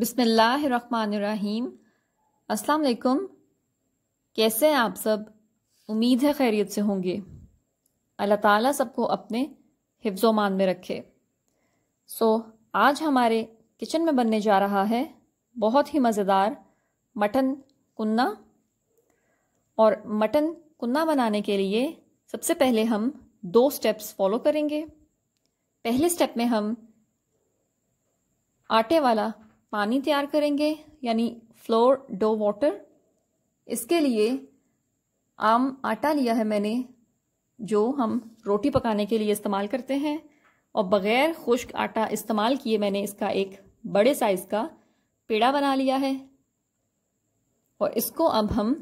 बिसमीम अस्सलाम कैसे हैं आप सब उम्मीद है खैरियत से होंगे अल्लाह ताला सबको अपने मान में रखे सो आज हमारे किचन में बनने जा रहा है बहुत ही मज़ेदार मटन कुन्ना और मटन कुन्ना बनाने के लिए सबसे पहले हम दो स्टेप्स फॉलो करेंगे पहले स्टेप में हम आटे वाला पानी तैयार करेंगे यानी फ्लोर डो वाटर इसके लिए आम आटा लिया है मैंने जो हम रोटी पकाने के लिए इस्तेमाल करते हैं और बग़ैर खुश्क आटा इस्तेमाल किए मैंने इसका एक बड़े साइज़ का पेड़ा बना लिया है और इसको अब हम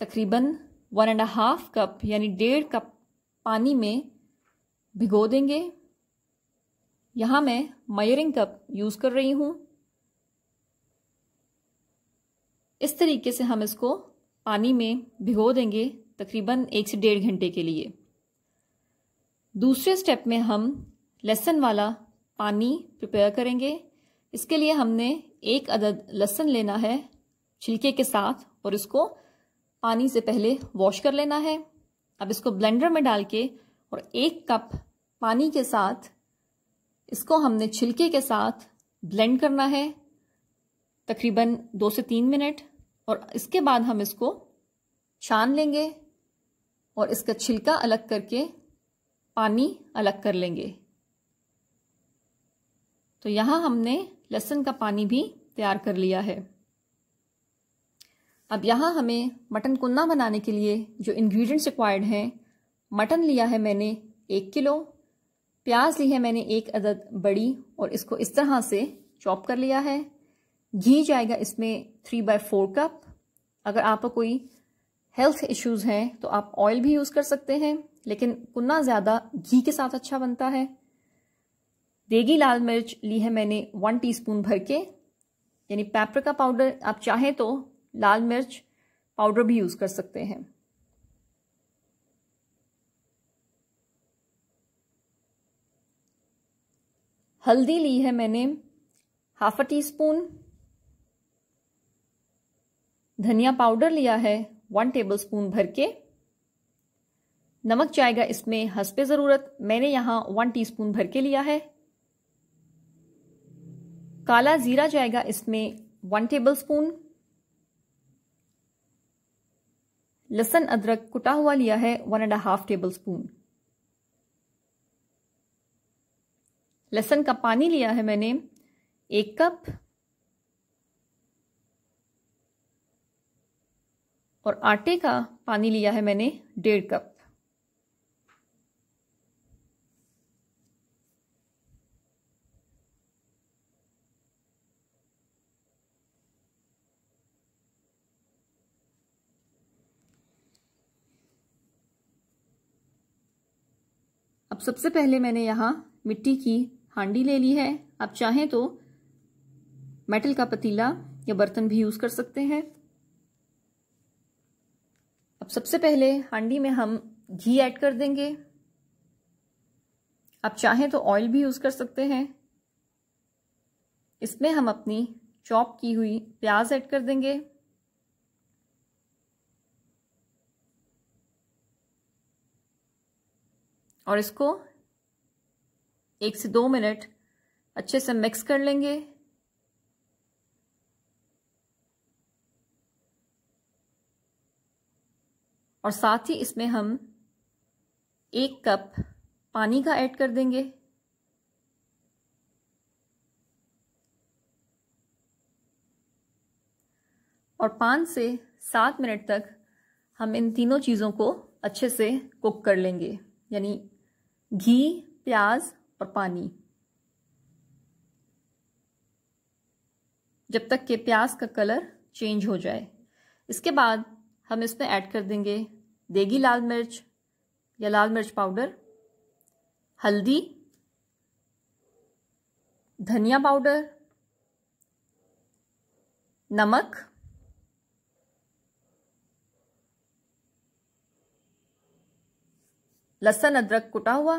तकरीबन वन एंड हाफ कप यानी डेढ़ कप पानी में भिगो देंगे यहाँ मैं मयरिंग कप यूज़ कर रही हूँ इस तरीके से हम इसको पानी में भिगो देंगे तकरीबन एक से डेढ़ घंटे के लिए दूसरे स्टेप में हम लहसन वाला पानी प्रिपेयर करेंगे इसके लिए हमने एक अदद लहसन लेना है छिलके के साथ और इसको पानी से पहले वॉश कर लेना है अब इसको ब्लेंडर में डाल के और एक कप पानी के साथ इसको हमने छिलके के साथ ब्लेंड करना है तकरीबन दो से तीन मिनट और इसके बाद हम इसको छान लेंगे और इसका छिलका अलग करके पानी अलग कर लेंगे तो यहाँ हमने लहसुन का पानी भी तैयार कर लिया है अब यहाँ हमें मटन कुन्ना बनाने के लिए जो इंग्रेडिएंट्स रिक्वायर्ड हैं मटन लिया है मैंने एक किलो प्याज ली है मैंने एक अदद बड़ी और इसको इस तरह से चॉप कर लिया है घी जाएगा इसमें थ्री बाय फोर कप अगर आपको कोई हेल्थ इश्यूज हैं तो आप ऑयल भी यूज़ कर सकते हैं लेकिन कुन्ना ज़्यादा घी के साथ अच्छा बनता है देगी लाल मिर्च ली है मैंने वन टीस्पून भर के यानी पेपर का पाउडर आप चाहें तो लाल मिर्च पाउडर भी यूज़ कर सकते हैं हल्दी ली है मैंने हाफ अ टी स्पून धनिया पाउडर लिया है वन टेबलस्पून भर के नमक जाएगा इसमें हंसपे ज़रूरत मैंने यहाँ वन टीस्पून भर के लिया है काला ज़ीरा जाएगा इसमें वन टेबलस्पून लसन अदरक कुटा हुआ लिया है one and half tablespoon लहसन का पानी लिया है मैंने एक कप और आटे का पानी लिया है मैंने डेढ़ कप अब सबसे पहले मैंने यहाँ मिट्टी की हांडी ले ली है आप चाहें तो मेटल का पतीला या बर्तन भी यूज़ कर सकते हैं अब सबसे पहले हांडी में हम घी ऐड कर देंगे आप चाहें तो ऑयल भी यूज़ कर सकते हैं इसमें हम अपनी चॉप की हुई प्याज ऐड कर देंगे और इसको एक से दो मिनट अच्छे से मिक्स कर लेंगे और साथ ही इसमें हम एक कप पानी का ऐड कर देंगे और पाँच से सात मिनट तक हम इन तीनों चीज़ों को अच्छे से कुक कर लेंगे यानी घी प्याज और पानी जब तक कि प्याज का कलर चेंज हो जाए इसके बाद हम इसमें ऐड कर देंगे देगी लाल मिर्च या लाल मिर्च पाउडर हल्दी धनिया पाउडर नमक लहसन अदरक कुटा हुआ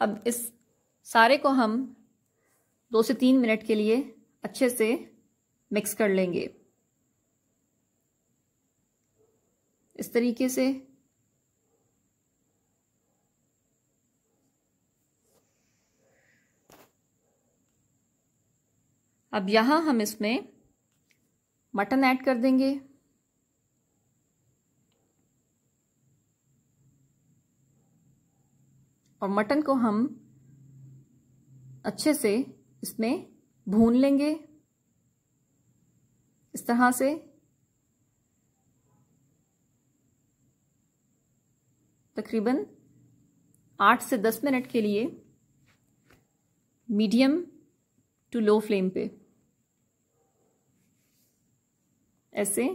अब इस सारे को हम दो से तीन मिनट के लिए अच्छे से मिक्स कर लेंगे इस तरीके से अब यहां हम इसमें मटन ऐड कर देंगे और मटन को हम अच्छे से इसमें भून लेंगे इस तरह से तकरीबन आठ से दस मिनट के लिए मीडियम टू लो फ्लेम पे ऐसे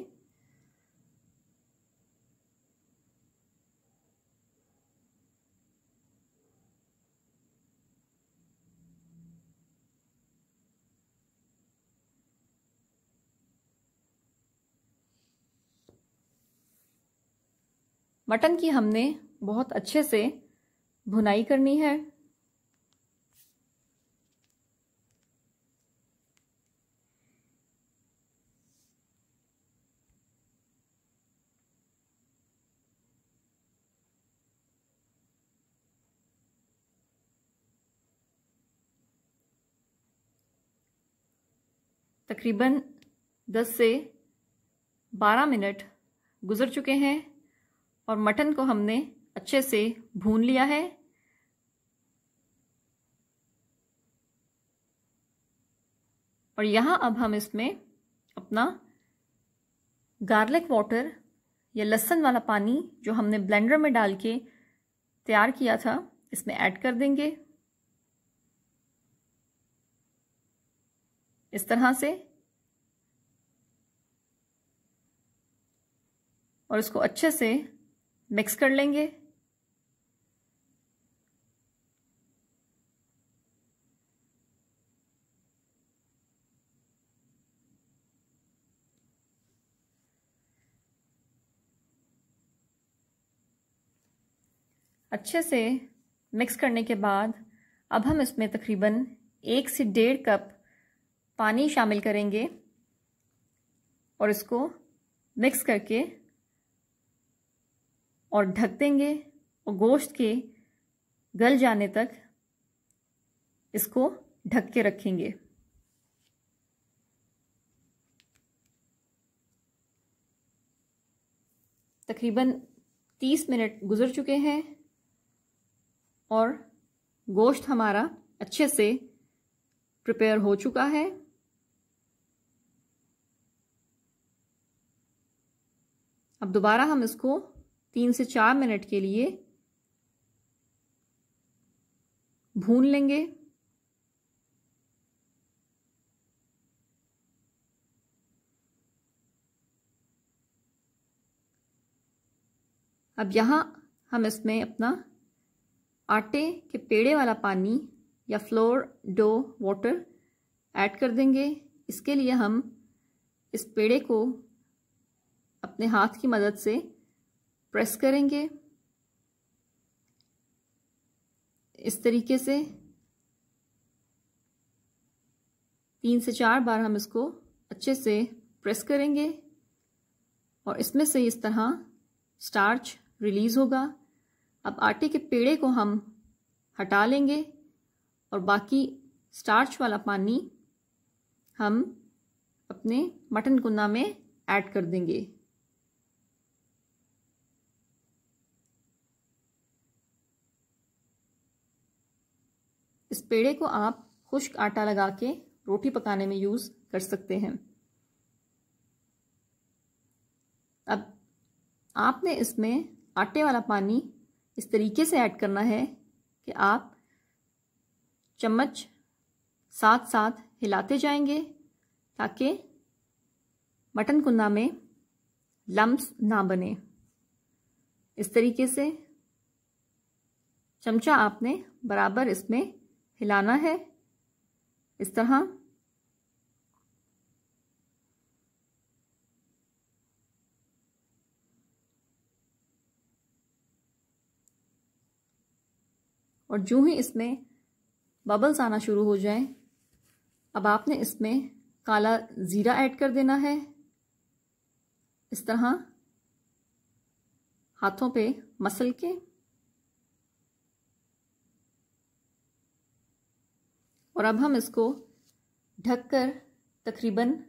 मटन की हमने बहुत अच्छे से भुनाई करनी है तकरीबन 10 से 12 मिनट गुजर चुके हैं और मटन को हमने अच्छे से भून लिया है और यहां अब हम इसमें अपना गार्लिक वाटर या लहसन वाला पानी जो हमने ब्लेंडर में डाल के तैयार किया था इसमें ऐड कर देंगे इस तरह से और इसको अच्छे से मिक्स कर लेंगे अच्छे से मिक्स करने के बाद अब हम इसमें तकरीबन एक से डेढ़ कप पानी शामिल करेंगे और इसको मिक्स करके और ढक देंगे और गोश्त के गल जाने तक इसको ढक के रखेंगे तकरीबन 30 मिनट गुजर चुके हैं और गोश्त हमारा अच्छे से प्रिपेयर हो चुका है अब दोबारा हम इसको तीन से चार मिनट के लिए भून लेंगे अब यहां हम इसमें अपना आटे के पेड़े वाला पानी या फ्लोर डो वाटर ऐड कर देंगे इसके लिए हम इस पेड़े को अपने हाथ की मदद से प्रेस करेंगे इस तरीके से तीन से चार बार हम इसको अच्छे से प्रेस करेंगे और इसमें से इस तरह स्टार्च रिलीज़ होगा अब आटे के पेड़े को हम हटा लेंगे और बाकी स्टार्च वाला पानी हम अपने मटन कुन्ना में ऐड कर देंगे इस पेड़े को आप खुश्क आटा लगा के रोटी पकाने में यूज़ कर सकते हैं अब आपने इसमें आटे वाला पानी इस तरीके से ऐड करना है कि आप चम्मच साथ साथ हिलाते जाएंगे ताकि मटन कुन्ना में लम्स ना बने इस तरीके से चमचा आपने बराबर इसमें हिलाना है इस तरह और जो ही इसमें बबल्स आना शुरू हो जाए अब आपने इसमें काला ज़ीरा ऐड कर देना है इस तरह हाथों पे मसल के और अब हम इसको ढककर तकरीबन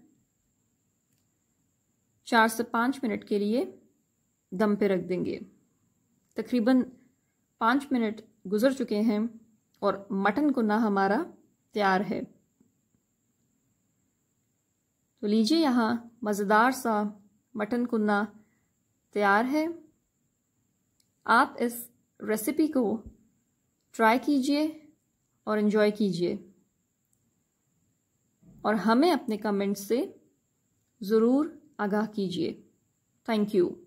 चार से पाँच मिनट के लिए दम पे रख देंगे तकरीबन पाँच मिनट गुज़र चुके हैं और मटन कुन्ना हमारा तैयार है तो लीजिए यहाँ मज़ेदार सा मटन कुन्ना तैयार है आप इस रेसिपी को ट्राई कीजिए और इन्जॉय कीजिए और हमें अपने कमेंट्स से ज़रूर आगाह कीजिए थैंक यू